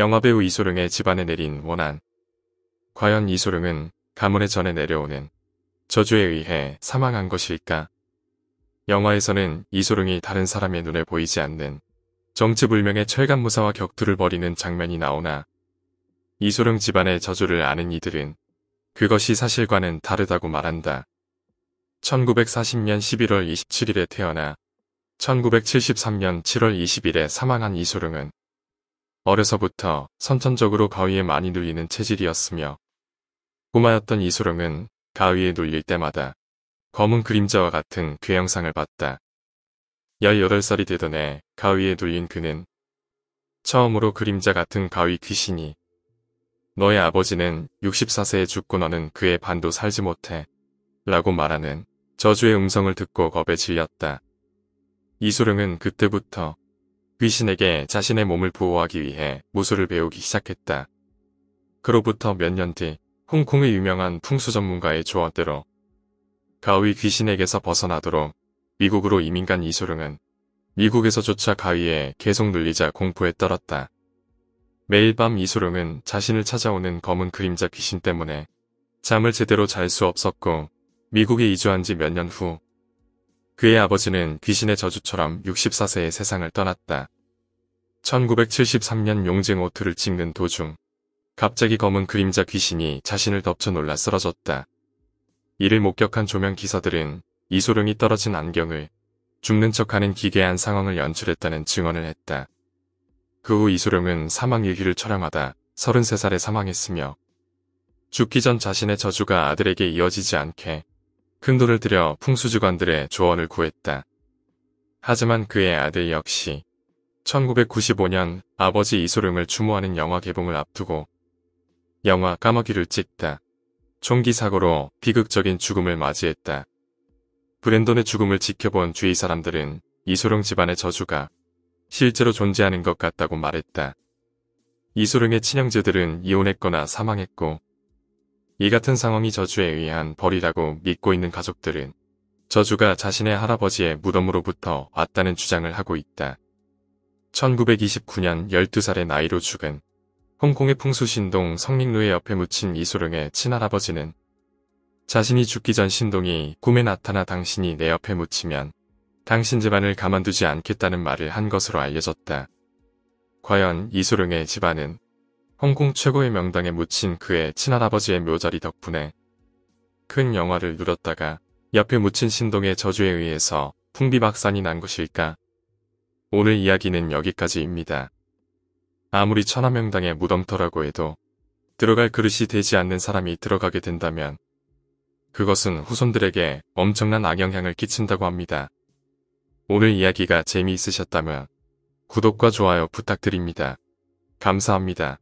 영화배우 이소룡의 집안에 내린 원한. 과연 이소룡은 가문의 전에 내려오는 저주에 의해 사망한 것일까? 영화에서는 이소룡이 다른 사람의 눈에 보이지 않는 정체불명의 철간무사와 격투를 벌이는 장면이 나오나 이소룡 집안의 저주를 아는 이들은 그것이 사실과는 다르다고 말한다. 1940년 11월 27일에 태어나 1973년 7월 20일에 사망한 이소룡은 어려서부터 선천적으로 가위에 많이 눌리는 체질이었으며 꼬마였던 이소룡은 가위에 눌릴 때마다 검은 그림자와 같은 괴형상을 봤다. 18살이 되던 해 가위에 눌린 그는 처음으로 그림자 같은 가위 귀신이 너의 아버지는 64세에 죽고 너는 그의 반도 살지 못해 라고 말하는 저주의 음성을 듣고 겁에 질렸다. 이소룡은 그때부터 귀신에게 자신의 몸을 보호하기 위해 무술을 배우기 시작했다. 그로부터 몇 년 뒤 홍콩의 유명한 풍수 전문가의 조언대로 가위 귀신에게서 벗어나도록 미국으로 이민 간 이소룡은 미국에서조차 가위에 계속 눌리자 공포에 떨었다. 매일 밤 이소룡은 자신을 찾아오는 검은 그림자 귀신 때문에 잠을 제대로 잘 수 없었고 미국에 이주한 지몇년후 그의 아버지는 귀신의 저주처럼 64세의 세상을 떠났다. 1973년 용쟁 오투를 찍는 도중 갑자기 검은 그림자 귀신이 자신을 덮쳐 놀라 쓰러졌다. 이를 목격한 조명 기사들은 이소룡이 떨어진 안경을 죽는 척하는 기괴한 상황을 연출했다는 증언을 했다. 그 후 이소룡은 사망 일기를 촬영하다 33살에 사망했으며 죽기 전 자신의 저주가 아들에게 이어지지 않게 큰 돈을 들여 풍수주관들의 조언을 구했다. 하지만 그의 아들 역시 1995년 아버지 이소룡을 추모하는 영화 개봉을 앞두고 영화 까마귀를 찍다. 총기 사고로 비극적인 죽음을 맞이했다. 브랜돈의 죽음을 지켜본 주위 사람들은 이소룡 집안의 저주가 실제로 존재하는 것 같다고 말했다. 이소룡의 친형제들은 이혼했거나 사망했고 이 같은 상황이 저주에 의한 벌이라고 믿고 있는 가족들은 저주가 자신의 할아버지의 무덤으로부터 왔다는 주장을 하고 있다. 1929년 12살의 나이로 죽은 홍콩의 풍수신동 성링루의 옆에 묻힌 이소룡의 친할아버지는 자신이 죽기 전 신동이 꿈에 나타나 당신이 내 옆에 묻히면 당신 집안을 가만두지 않겠다는 말을 한 것으로 알려졌다. 과연 이소룡의 집안은 홍콩 최고의 명당에 묻힌 그의 친할아버지의 묘자리 덕분에 큰 영화를 누렸다가 옆에 묻힌 신동의 저주에 의해서 풍비박산이 난 것일까? 오늘 이야기는 여기까지입니다. 아무리 천하명당의 무덤터라고 해도 들어갈 그릇이 되지 않는 사람이 들어가게 된다면 그것은 후손들에게 엄청난 악영향을 끼친다고 합니다. 오늘 이야기가 재미있으셨다면 구독과 좋아요 부탁드립니다. 감사합니다.